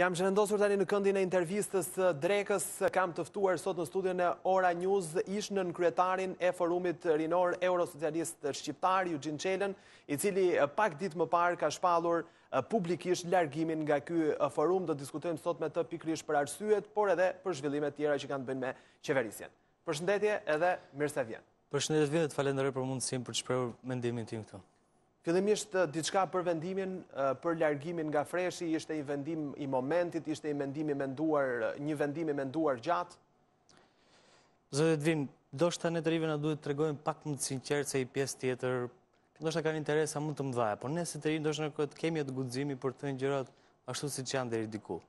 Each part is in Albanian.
Jam shëndosur tani në këndin e intervjistës drekës, kam tëftuar sot në studion e Ora News, ishë në në e forumit rinor eurosocialist shqiptar, Eugene Qelen, i cili eh, pak dit më parë ka shpalur eh, publikisht largimin nga ky eh, forum, do të diskutojmë sot me të pikrish për arsyet, por edhe për zhvillimet tjera që kanë të bëjmë me qeverisjen. Për shëndetje edhe mirëse vjenë. Për shëndetje vjenë të falenërë për mundësim për të shprejur mendimin tim këtu. Fjellimisht, eh, diçka për vendimin, eh, për largimin nga freshi, ishte i vendim i momentit, ishte i vendim i menduar, eh, një vendim i menduar gjatë? Zëve Edvin, vim, do shta në të rive në duhet të regojnë pak më të sinqerë se i pjesë tjetër, do shta ka një interesa mund të më dhaja, por nëse të rive, do shta në këtë kemi e të gudzimi për të njërat ashtu si që janë dhe ridiku.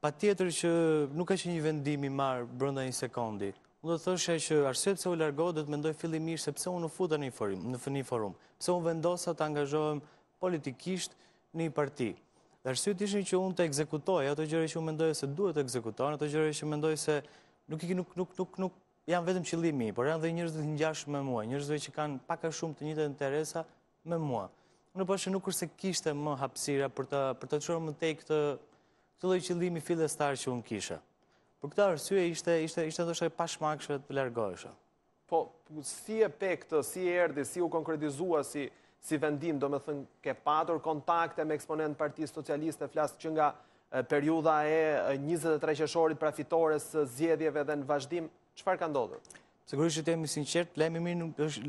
Pa tjetër që nuk që një vendimi marë brënda një sekondi, do të thoshe që arsye pëse u largohë, dhe të mendoj fillimisht se pëse unë në futa një forum, në një forum, pëse unë vendosa të angazhohem politikisht një parti. Dhe arsye të ishën që unë të ekzekutoj, ato gjëre që unë mendoj se duhet të ekzekutoj, ato gjëre që mendoj se nuk janë vetëm qëllimi, por janë dhe njërzve të njash me mua, njërzve që kanë paka shumë të njëte interesa me mua. Në poshë nuk kërse kishte më hapsira për të qërë më te këtë të loj qëllimi që unë kisha. Për këta arsye ishte, ishte, ishte pashmak të lërgojshë. Po, si e pe këtë, si e erdi, si u konkretizua, si, vendim, do me thënë, ke patur kontakte me eksponent parti socialiste, flasë që nga periuda e 23 qëshorit prafitores zjedhjeve dhe në vazhdim, qëfar ka ndodhër? Sigurisht që të jemi sinqert, lemi, minu,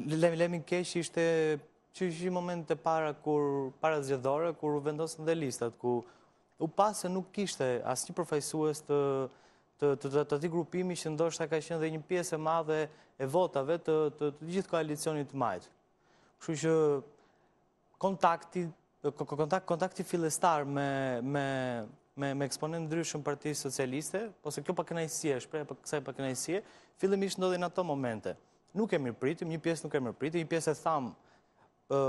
lemi, ishte që ishi moment të para kur, para zgjedhore, kur vendosën dhe listat, ku u pasë nuk kishte asë një përfajsues të, të të të të të grupimi që ndoshta ka qenë dhe një pjesë e madhe e votave të të gjithë koalicionit të majtë. Kështu që kontakti kontakt kontakti fillestar me me me me ndryshëm Parti Socialiste, ose kjo pa kënaqësi, është për kësaj pa kënaqësi, fillimisht ndodhi në ato momente. Nuk e pritim, një pjesë nuk e pritim, një pjesë e tham ë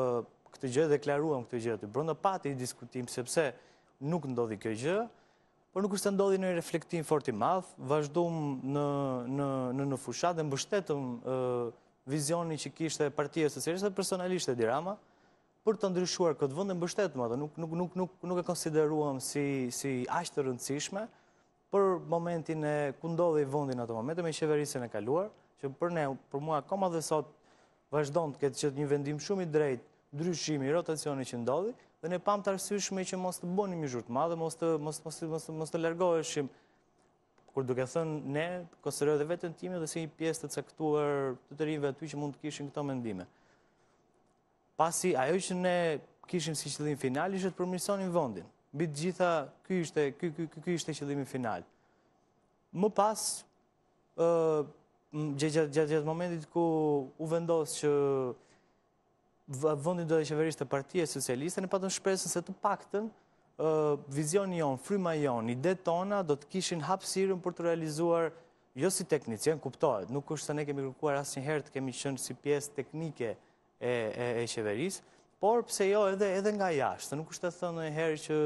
këtë gjë deklaruam këtë gjë aty. Brenda pati diskutim sepse nuk ndodhi kjo gjë, Por nuk është të ndodhi në një reflektim forti madh, vazhdum në, në, në, në fushat dhe mbështetëm e, vizionin që kishte partia socialiste dhe personalisht e dirama, për të ndryshuar këtë vënd dhe mbështetëm atë, nuk, nuk, nuk, nuk, nuk e konsideruam si, si ashtë të rëndësishme, për momentin e ku ndodhi vëndin atë momentin me qeverisën e kaluar, që për ne, për mua, koma dhe sot, vazhdon të këtë që një vendim shumë i drejt, ndryshimi, rotacioni që ndodhi, dhe ne pam të arsyshme që mos të bonim një zhurt ma dhe mos të lergoheshim. Kur duke thënë ne, kosërë dhe vetën timi dhe si një pjesë të caktuar të të aty që mund të kishin këto mendime. Pasi ajo që ne kishin si qëllim final, ishtë të përmirësonim vëndin. Bitë gjitha, këj ishte qëllimi final. Më pas, gjithë gjithë momentit ku u vendosë që vëndin do e qeverisht të partijës socialiste, në patën shpresën se të pakten, vizioni jonë, fryma jonë, ide tona do të kishin hapsirën për të realizuar jo si teknicien, kuptohet, nuk është se ne kemi kërkuar asë herë të kemi qënë si pjesë teknike e qeverisë, por pse jo edhe nga jashtë, nuk është të thënë herë që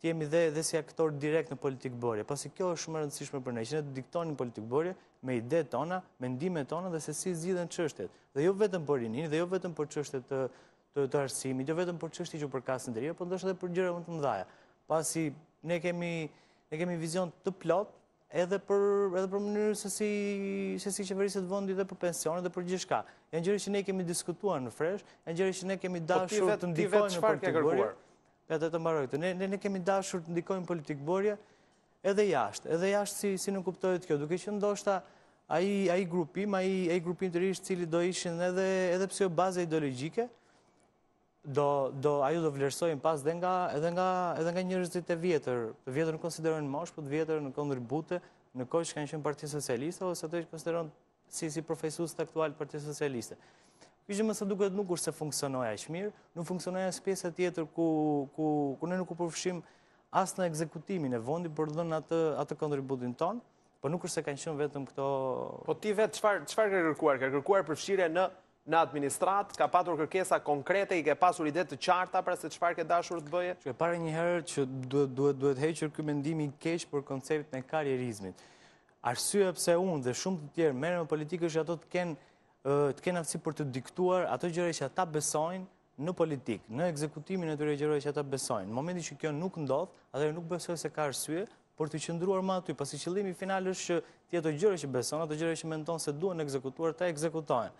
të jemi dhe, dhe si aktor direkt në politikë bërje, pasi kjo është shumë rëndësishme për ne, që ne të diktonim politikë bërje me ide tona, me ndime tona dhe se si zhjithën qështet. Dhe jo vetëm për rinin, dhe jo vetëm për qështet të, të, të arsimi, jo vetëm për qështet që përkasin të rinë, po ndështë edhe për gjire më të mdhaja. Pasi ne kemi, ne kemi vizion të plot, edhe për edhe për mënyrën se si se si qeveriset vendi dhe për pensionet dhe për gjithçka. Janë gjëra që ne kemi diskutuar në fresh, janë gjëra që ne kemi po dashur të ndikojmë në politikë. Ti vetë e dhe të mbarojtë. Ne ne kemi dashur të ndikojmë politikë borja edhe jashtë, edhe jashtë si në kuptojët kjo, duke që ndoshta aji i grupim, aji i grupim të rishë cili do ishin edhe pse o jo baze ideologike, do do, ju do vlerësojnë pas edhe nga njërëzit e vjetër, po të vjetër në konsiderojnë mosh, moshpë, të vjetër në kontribute, në kojë që kanë qënë partijës socialiste, ose të të konsiderojnë si si profesus të aktual të socialiste. Vishë më së duket nuk kurse funksionoja e mirë, nuk funksionoja e shpesë tjetër ku ne nuk u përfëshim asë në ekzekutimin e vondi, për dhënë atë kontributin tonë, për nuk kurse kanë shumë vetëm këto... Po ti vetë, qëfar kërë kërkuar? Kërë kërkuar përfëshire në në administratë, ka patur kërkesa konkrete, i ke pasur ide të qarta, pra se qëfar ke dashur të bëje? Që e pare një herë që duhet heqër këmë endimi i keqë për koncept në karjerizmit. Arsua pëse unë dhe shumë të tjerë, mërë me politikës që ato të kenë të kena si për të diktuar ato gjëre që ata besojnë në politikë, në ekzekutimin e të regjero që ata besojnë. Në momenti që kjo nuk ndodhë, atër nuk besojnë se ka rësue, për të qëndruar ma aty, pasi qëllimi final është që tjeto gjëre që besojnë, ato gjëre që mentonë se duen ekzekutuar, ta ekzekutojnë.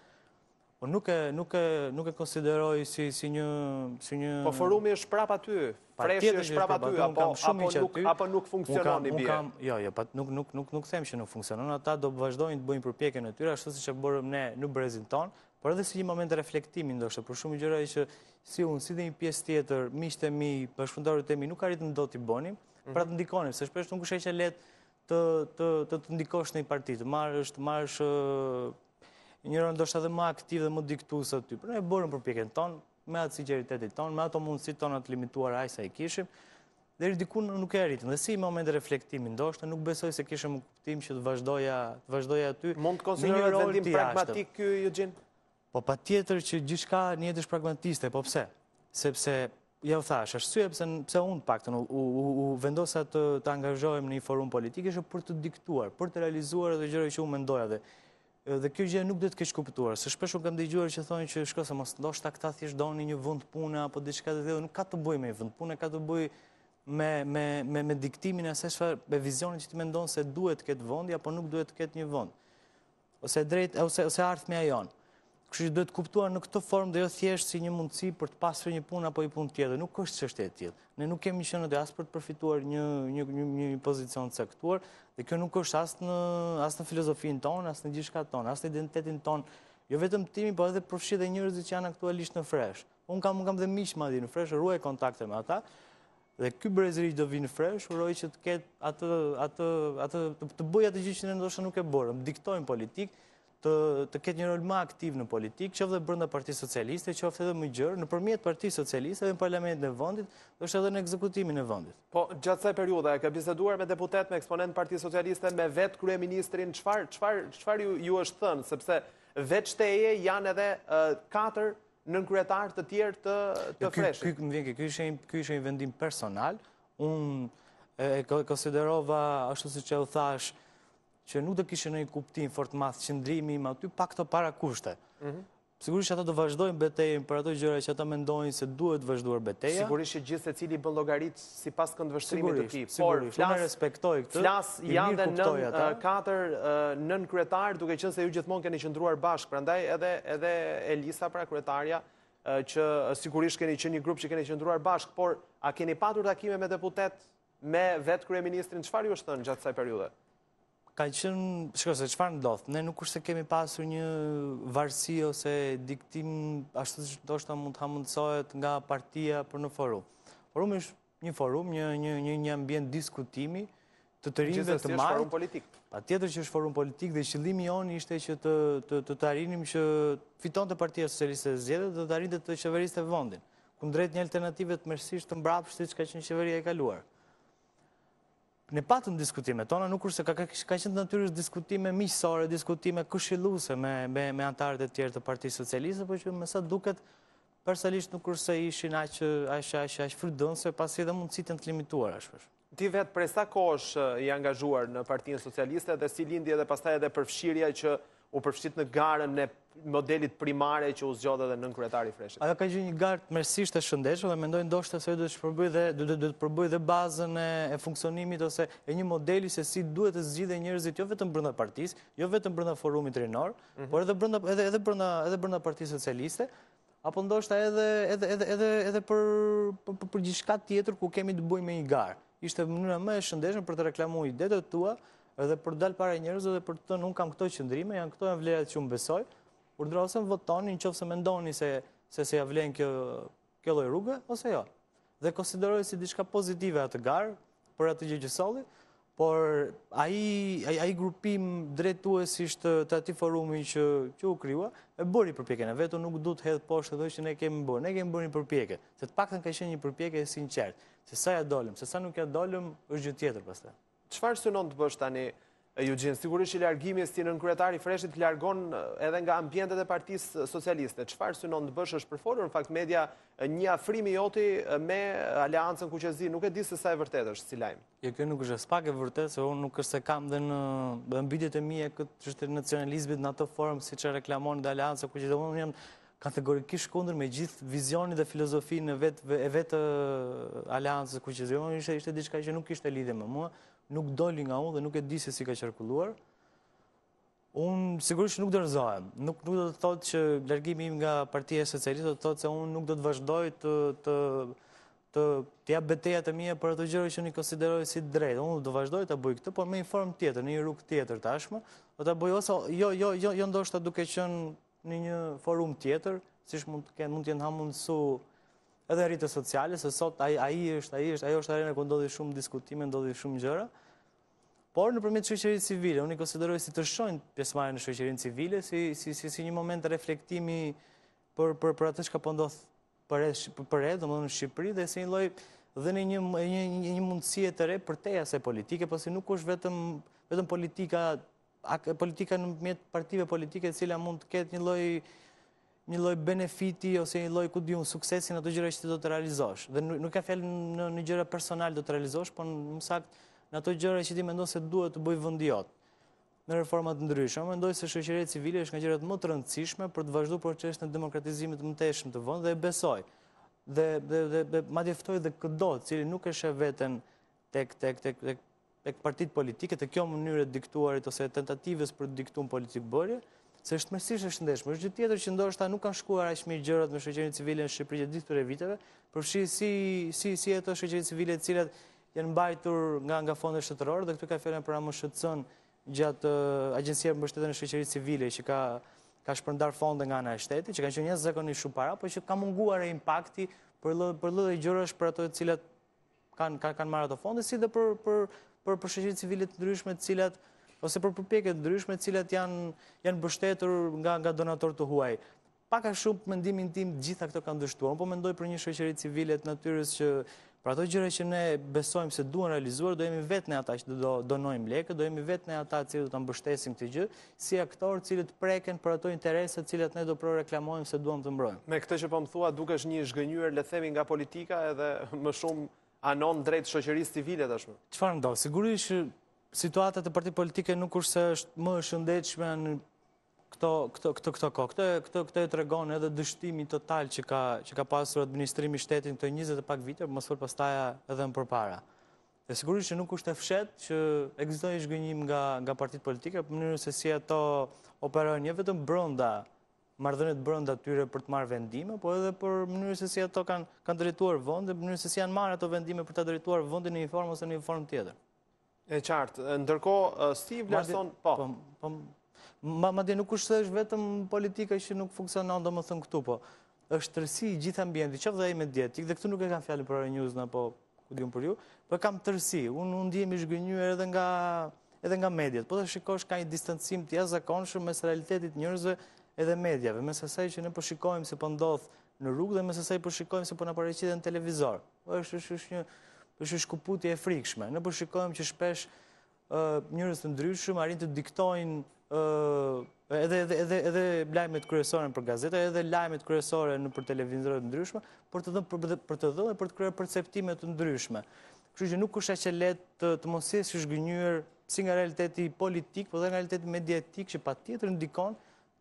Por nuk e nuk e nuk e konsideroj si si një si një Po forumi është prap aty. Freshi është prap aty apo apo nuk apo nuk funksionon i Kam, Jo, jo, pa nuk nuk nuk nuk them që nuk funksionon. Ata do të vazhdojnë të bëjnë përpjekje në tyra ashtu siç e bëmë ne në Brezin ton, por edhe si një moment reflektimi ndoshta për shumë gjëra që si unë si dhe një pjesë tjetër, miqtë e mi, bashkëpunëtorët e mi nuk arritëm dot të bënim, mhm. pra të ndikonim, se shpesh nuk është aq e lehtë të të të ndikosh në një parti, të marrësh të marrësh njërën do edhe më aktiv dhe më diktu së të ty. Për në e borën për pjekën tonë, me atë si ton, tonë, me ato mundësit tonë atë limituar ajë sa i kishim, dhe i dikun nuk e rritin. Dhe si i moment e reflektimin, ndoshtë nuk besoj se kishim më kuptim që të vazhdoja aty. Mund të konsiderë vendim pragmatik Jogjin? Po, pa tjetër që gjithka njëtë është pragmatiste, po pse? Sepse, ja u thash, është syrë pëse unë pak të vendosa të angazhojmë në forum politikë, është për të diktuar, për të realizuar edhe gjëre që unë mendoja dhe dhe kjo gjë nuk duhet të kesh kuptuar, se shpesh unë kam dëgjuar që thonë që shkose mos ndoshta këta thjesht doni një vend pune apo diçka të tillë, nuk ka të bëjë me vend pune, ka të bëjë me me me diktimin e asaj çfarë me vizionin që ti mendon se duhet të ketë vendi apo nuk duhet të ketë një vend. Ose drejt ose ose jonë kështë do të kuptuar në këtë formë dhe jo thjesht si një mundësi për të pasur një punë apo i punë tjede. Nuk është që është e tjede. Ne nuk kemi që në dhe asë për të përfituar një, një, një, një pozicion të sektuar dhe kjo nuk është asë në, filozofinë në tonë, asë në gjishka tonë, asë në identitetin tonë. Jo vetëm timi, po edhe përfshi dhe njërës që janë aktualisht në fresh. Unë kam, kam dhe miqë ma në fresh, ruaj kontakte me ata, Dhe ky brezëri do vinë fresh, uroj që të ketë atë, atë, atë, të, atë gjithë që ne nuk e borëm. Diktojmë politikë, të ketë një rol ma aktiv në politikë, që ofte brënda Parti Socialiste, që ofte dhe më gjërë, në përmjet Parti Socialiste dhe në parlamentin e vëndit, është edhe në ekzekutimin e vëndit. Po, gjatë saj periuda, e ka biseduar me deputet, me eksponent Parti Socialiste, me vetë krye ministrin, qëfar ju është thënë, sepse vetë shteje janë edhe katër në nënkryetar të tjerë të freshtë. Kjo është e një vendim personal, unë e konsiderova, ashtu si që u thashë, që nuk të kishë në i kuptim fort mathë qëndrimi ma ty pak të para kushte. Mhm. Sigurisht që ata të vazhdojnë betejën për ato gjëra që ata mendojnë se duhet vazhdojnë betejën. Sigurisht që gjithë se cili bën logaritë si pas këndë vështrimit të ti. Sigurisht, sigurisht. Flas janë dhe nënë katër nën kretarë duke qënë se ju gjithmonë keni qëndruar bashkë. Pra ndaj edhe Elisa pra kretarja që sigurisht keni qënë një grupë që keni qëndruar bashkë. Por a keni patur takime me deputet me vetë kërëministrin? Qëfar ju është gjatë saj periudet? Ka qënë, shko se qëfar në dothë, ne nuk është se kemi pasur një varsi ose diktim, ashtu të do shta mund të hamëndësojët nga partia për në forum. Forum është një forum, një, një, një, ambient diskutimi, të të rinjëve të marrë. Gjithës të forum politik. Pa tjetër që është forum politik dhe qëllimi onë ishte që të të, të, arinim që fiton të partia socialiste dhe zjedhe dhe të arinjë të të qeveriste vëndin, ku drejt një alternativet mërësisht të mbrapështë që ka që në qeveria e kaluarë ne patën diskutime tona, nuk kurse ka, ka, ka qenë të diskutime miqësore, diskutime këshiluse me, me, me antarët e tjerë të Parti Socialiste, po që me sa duket përsalisht nuk kurse ishin aqë aqë aqë aqë frydonë, se pasi edhe mundësit e të limituar aqë përshë. Ti vetë prej sa kosh i angazhuar në Partinë Socialiste dhe si lindje dhe pastaj edhe përfshirja që u përfshit në garën në modelit primare që u zgjodhe dhe nën kretari freshit. Ajo ka gjithë një gartë mërësisht e shëndeshë dhe mendojnë ndoshta se duhet të përbëj dhe bazën e funksionimit ose e një modeli se si duhet të zgjidhe njërzit jo vetëm brënda partis, jo vetëm brënda forumit rinor, mhm. por edhe brënda partis socialiste, apo ndoshta edhe për gjithka tjetër ku kemi të bëj me një garë. Ishte mënyra më e shëndeshën për të reklamu i detët tua edhe për dalë pare njërzë dhe për të tënë unë kam këto qëndrime, janë këto janë vlerat që më besoj, urdrasën votoni në qofë se mendoni se se se javlen kjo kjo rrugë, ose jo. Dhe konsideroj si diçka pozitive atë garë për atë gjegjësolli, por i grupim drejtuesisht të ati forumi që, që u kryua, e bëri përpjeke, në vetu nuk du të hedhë poshtë dhe që ne kemi bërë, ne kemi bërë një përpjeke, se të pak të në ka ishen një përpjeke e sinqertë, se sa ja dolim, se sa nuk ja dolim, është gjithë tjetër përste. Qëfar së të bësh tani, Eugene, sigurisht që largimi si në nënkretari freshit largon edhe nga ambjendet e partisë socialiste. Qëfar së në të bësh është përforur? Në fakt, media një afrimi joti me aliancën kuqezi, nuk e disë sa e vërtet është, si lajmë? Jo, kjo nuk është pak e vërtet, se unë nuk është se kam dhe në mbytjet e e këtë qështë e nacionalizmit në ato formë si që reklamon dhe aliancën kuqezi, unë jam me gjithë vizionit dhe filozofin e vetë aliancës kuqezi, unë ishte diçka që nuk ishte lidhe me mua, nuk doli nga unë dhe nuk e di se si ka qarkulluar, unë sigurisht nuk dërzohem, nuk do të thotë që lërgimi im nga partia socialistë, do të thotë që unë nuk do të vazhdoj të tja beteja të mija për të gjërë që një konsideroj si drejtë, unë do vazhdoj të buj këtë, por me informë tjetër, një rrug tjetër tashmë, do të buj ose, jo jo, jo, jo të duke qënë një forum tjetër, si mund të jenë hamundësu nështë, edhe rritë sociale, se sot a i është, a i është, a i është arena ku ndodhi shumë diskutime, ndodhi shumë gjëra, por në përmjetë shëqërinë civile, unë i konsiderojë si të shojnë pjesmarë në shëqërinë civile, si një moment të reflektimi për atë që ka pëndodhë po për edhe, dhe më në Shqipëri, dhe si një loj dhe një mundësie të re për teja se politike, po si nuk është vetëm politika, politika në mjetë partive politike, cila mund të ketë një lojë një loj benefiti ose një loj ku dihun suksesin në të gjyre që ti do të realizosh. Dhe nuk ka fel në një gjyre personal do të realizosh, por në mësak në të gjyre që ti me ndonë se duhet të bëjë vëndiot në reformat të ndryshme. Mendoj ndonë se shëqire civile është nga gjyre të më të rëndësishme për të vazhdu proces në demokratizimit më të eshëm të vënd dhe e besoj. Dhe ma djeftoj dhe këdo cili nuk e tek, tek, të partit politike, të kjo mënyre diktuarit ose tentativës për diktuar politikë bërje, se është mesisht e shëndeshme. është gjithë tjetër që ndoshta nuk kanë shkuar aq mirë gjërat me shoqërinë civile në Shqipëri gjatë këtyre viteve, përfshi si si si ato shoqëri civile të cilat janë mbajtur nga nga fondet shtetërore dhe këtu ka fjalën për AMSHC-n gjatë eh, Agjencisë për Mbështetjen e Shoqërisë Civile që ka ka shpërndar fonde nga ana e shtetit, që kanë qenë jashtë zakonisht shumë para, por që ka munguar e impakti për lë, për lëndë gjërash për ato të cilat kanë kanë, kanë marrë ato fonde si dhe për për për, për civile të ndryshme të cilat ose për përpjeket ndryshme cilat janë bështetur nga donator të huaj. Pak a shumë për mendimin tim gjitha këto kanë dështuar, po mendoj për një shëqeri civilet natyres që pra to gjyre që ne besojmë se duen realizuar, do jemi vetë në ata që do donojmë leke, do jemi vetë në ata cilë do të mbështesim të gjë, si aktorë cilët preken për ato intereset cilët ne do pro reklamojmë se duen të mbrojmë. Me këte që po më thua, duke është një shgënyër, le themi nga politika edhe më shumë anon drejtë shëqeri civilet ashme. Qëfar ndohë, sigurisht situatët e partit politike nuk është më shëndechme në këto këto këto, Këto e të regon edhe dështimi total që ka pasur administrimi shtetin të njëzët e pak vite, më sëpër pastaja edhe në përpara. E sigurisht që nuk është e fshet që egzitoj është gënjim nga partit politike, për mënyrë se si ato operojnë jo një vetëm brënda, mardhënet brënda tyre për të marrë vendime, po edhe për mënyrë se si ato kanë drejtuar vëndë, për mënyrë se si janë marrë ato vendime për të drejtuar vëndë në një formë ose në një formë tjetër. E qartë, ndërko Steve Larson, po. po, po ma di nuk është vetëm politika që nuk funksionon dhe më thënë këtu, po. është tërsi gjithë ambienti, që dhe e me djetik, dhe këtu nuk e kam fjalli për e njuzna, po, ku për ju, po kam tërsi, unë ndihemi shgënyu edhe nga medjet, po të shikosh ka një distancim të zakonshë mes realitetit njërzve edhe medjave, mes asaj që ne po shikojmë se po ndodhë në rrugë dhe mes asaj po shikojmë se po në pareqit e në televizor. Po është është një është shkuputje e frikshme. Në përshikojmë po që shpesh njërës të ndryshme, arin të diktojnë edhe lajmet kryesore për gazeta, edhe lajmet kryesore në për televizorët ndryshme, për të dhënë e për të kryer perceptimet të ndryshme. Kështu që nuk është e që letë të mosjes që shgënyër si nga realiteti politik, për po dhe nga realiteti mediatik që pa tjetër ndikon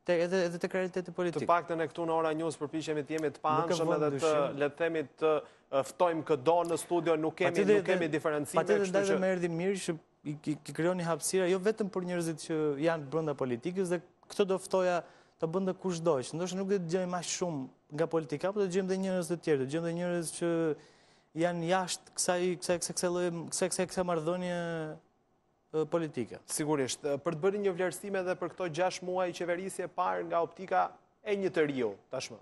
edhe të realiteti politik. Të pak të në këtu në ora njës përpishemi të jemi të panëshëm edhe të letëthemi të ftojmë këdo në studio, nuk kemi diferencime. Patit e të dajë me erdi mirë që i kryoni hapsira, jo vetëm për njërzit që janë brënda politikës, dhe këtë do ftoja të bënda kush dojshë. Ndoshë nuk dhe të gjemi ma shumë nga politika, po të gjemi dhe njërzit tjerë, të gjemi dhe njërës që janë jashtë kësa e kësa mardhonje politika. Sigurisht, për të bërë një vlerësime dhe për këto gjash muaj qeverisje parë nga optika e një të rio, tashmë.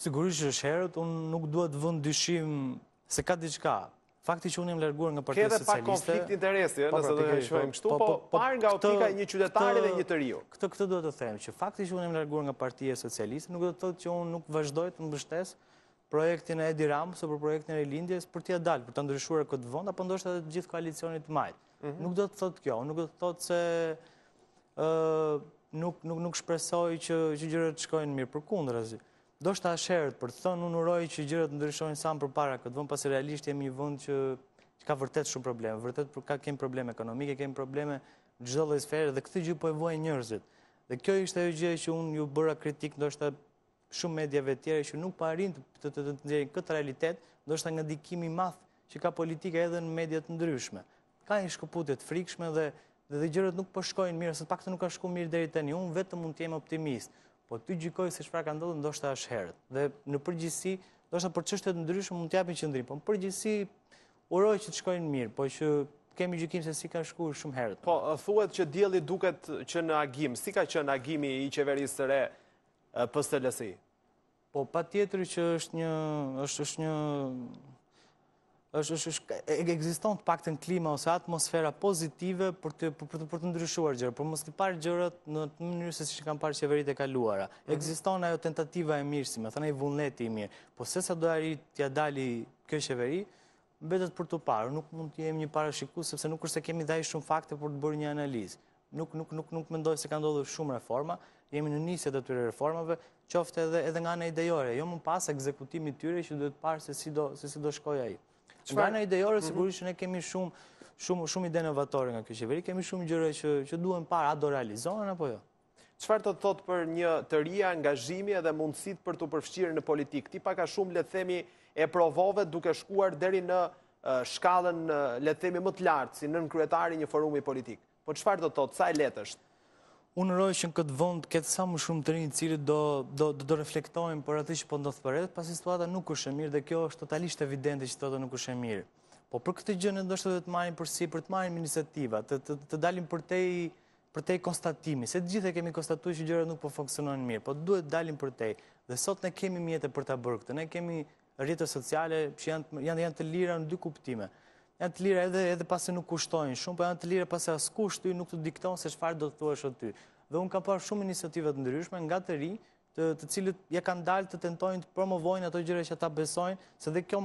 Sigurisht që është herët, unë nuk duhet vënd dyshim se ka diçka. Fakti që unë jam lerguar nga partia socialiste... Kete pa konflikt interesi, eh, po, nëse pra, do të po, shumë kështu, po, po, par nga optika një qytetare dhe një të rio. Këtë, këtë duhet të themë, që fakti që unë jam lerguar nga partia socialiste, nuk do të thotë që unë nuk vazhdoj të mbështes projektin e Edi Ramës për projektin e Rilindjes për t'ja dalë, për të ndryshuar e këtë vënda apo ndoshtë edhe gjithë koalicionit majtë. Mhm. Nuk do të thotë kjo, nuk do të thotë se... nuk, nuk, shpresoj që, shkojnë mirë për do shta shërët për të thënë, unë uroj që gjërët ndryshojnë samë për para, këtë vënd pasi realisht jemi një vënd që ka vërtet shumë probleme, vërtet ka kemë probleme ekonomike, kemë probleme në gjithë dhe sferë, dhe këtë gjithë po e vojë njërzit. Dhe kjo ishte e gjithë që unë ju bëra kritik, do shta shumë medjave tjere, që nuk parin po të të të të njerin këtë realitet, do shta nga dikimi math që ka politika edhe në medjat ndryshme. Ka një shkuputit frikshme dhe dhe gjërët nuk përshkojnë po mirë, se pak të nuk ka shku mirë deri të një, unë vetëm mund të jemë optimist, Po të gjykoj se shfra ka ndodhë ndoshta është herët. Dhe në përgjithsi, ndoshta për qështet ndryshme, mund të japin që ndryshme, po në përgjithsi uroj që të shkojnë mirë, po që kemi gjykim se si ka shku shumë herët. Po, thuet që djeli duket që në agim, si ka që në agimi i qeverisë të re për lësi? Po, pa tjetëri që është një është ekziston të pak të në klima ose atmosfera pozitive për të ndryshuar gjërë, për mos të parë gjërët në mënyrë se si që kam parë qeverit e kaluara. Mhm. Ekziston ajo tentativa e mirësi, me thënë e vullneti i mirë, po se sa do arit tja dali kjo qeveri, betet për të parë, nuk mund të jemi një parashiku, sepse nuk është se kemi dhaj shumë fakte për të bërë një analizë. Nuk, nuk, nuk, nuk mendoj se ka ndodhë shumë reforma, jemi në njësje dhe tyre reformave, qofte edhe nga në idejore, jo më pas ekzekutimi tyre që duhet parë se si do shkoja i. Nga në idejore, mhm. sigurisht që ne kemi shumë shumë ide novatore nga kështë qeveri, kemi shumë gjëre që duhen para, a do realizohen, apo jo? Qëfar të thot për një të ria, angazhimi edhe mundësit për të përfshqirë në politikë? Ti paka shumë, le themi, e provove duke shkuar deri në shkallën, le themi, më të lartë, si në nënkryetari një forumi politikë. Po qëfar të thot, saj letështë? unë rojshën këtë vënd, këtë sa më shumë të rinjë cilë do reflektojmë për atë që po ndodhë për edhe, pasi situata nuk është e mirë dhe kjo është totalisht evidente që të nuk është e mirë. Po për këtë gjënë ndështë dhe të marim përsi, për të marim inisiativa, të dalim për te i konstatimi, se të gjithë e kemi konstatu që gjërë nuk po funksionohen mirë, po duhet dalim për te i, dhe sot ne kemi mjetë për të bërgë, ne kemi rjetët sociale që janë të lira në dy kuptime, Janë të lirë edhe edhe pasi nuk kushtojnë shumë, po janë të lirë pasi as kushti nuk të dikton se çfarë do të thuash o ty. Dhe un kam parë shumë inisiativet të ndryshme nga të ri, të të cilët ja kanë dalë të tentojnë të promovojnë ato gjëra që ata besojnë, se dhe kjo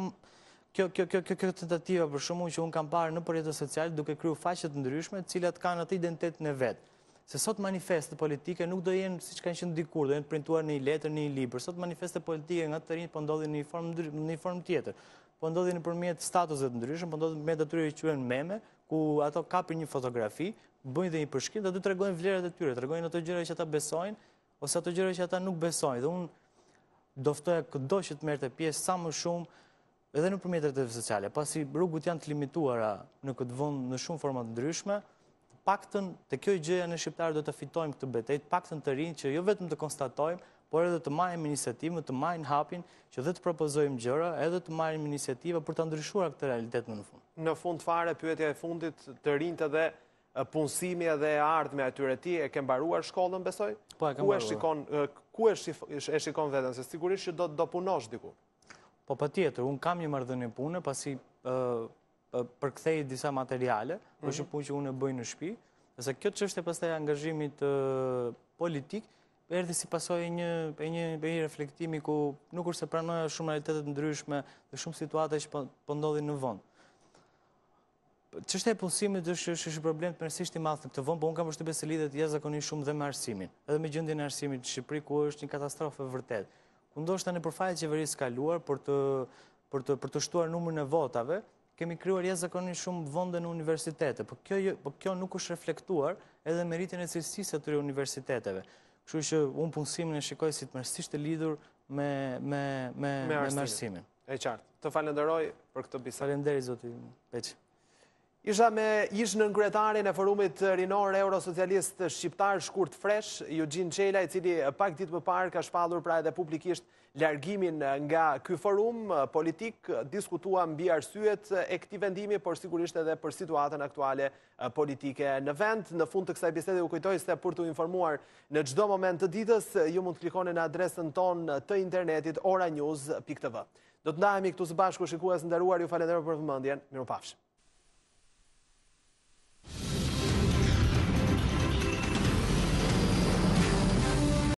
kjo kjo kjo kjo, kjo tentativa për shkakun që un kam parë në projektet sociale duke kriju faqe të ndryshme, të cilat kanë atë identitetin e vet. Se sot manifestet politike nuk do jenë siç kanë qenë dikur, do jenë printuar në një letër, në një libër. Sot manifestet politike nga të po ndodhin në një formë në një formë tjetër po ndodhi në përmjet statuset ndryshme, po ndodhi me të tyre i meme, ku ato kapin një fotografi, bëjnë dhe një përshkim, dhe të tregojnë vlerët e tyre, tregojnë ato gjyre që ata besojnë, ose ato gjyre që ata nuk besojnë. Dhe unë doftoja këdo që të merte pjesë sa më shumë edhe në përmjet të të sociale, pasi rrugut janë të limituara në këtë vënd në shumë format ndryshme, paktën të kjoj gjëja në shqiptarë do të fitojmë këtë betejt, paktën të rinë që jo vetëm të konstatojmë, por edhe të marim inisiativë, të marim hapin, që dhe të propozojmë gjëra, edhe të marim inisiativë për të ndryshuar këtë realitet në në fund. Në fund fare, pyetja e fundit të rinjtë dhe punësimi edhe ardhme atyre ti, e kem baruar shkollën, besoj? Po, e kem baruar. Ku e shikon vetën, se sigurisht që do punosh diku? Po, pa tjetër, unë kam një mardhën e punë, pasi përkthej disa materiale, është mhm. punë që unë e bëjë në shpi, dhe se kjo të qështë e pas të angazhimit politikë, erdi si pasoj një, një, një, një reflektimi ku nuk urse pranoja shumë realitetet ndryshme dhe shumë situate që pëndodhin po, po në vonë. Qështë e punësimit është që problem të mërësisht i madhë në këtë vonë, po unë kam përshëtë besë lidhet jetë shumë dhe me arsimin, edhe me gjëndin e arsimin të Shqipëri, ku është një katastrofe vërtet. Kundo është të në përfajt qeverisë kaluar për të, për të, për të shtuar numër në votave, kemi kryuar jetë shumë vonde në universitete, po kjo, jo, po kjo nuk është reflektuar edhe meritin e cilësisë të të universiteteve. Kështu që unë punësimin e shikoj si të mërësisht e lidur me mërësimin. E qartë. Të falenderoj për këtë bisa. Falenderi, zotë i peqë. Isha me ishë në nënkretarin e forumit rinor eurosocialist shqiptar shkurt fresh, Eugene Qela, i cili eh, pak ditë më parë ka shpalur pra edhe publikisht largimin eh, nga ky forum eh, politik, diskutua mbi arsyet e këti vendimi, por sigurisht edhe për situatën aktuale politike në vend. Në fund të kësaj bisede u kujtoj se për të informuar në gjdo moment të ditës, ju mund të klikoni në adresën ton të internetit oranews.tv. Do të ndahemi këtu së bashku shikua së ndaruar, ju falenderë për vëmëndjen, miru pafshë.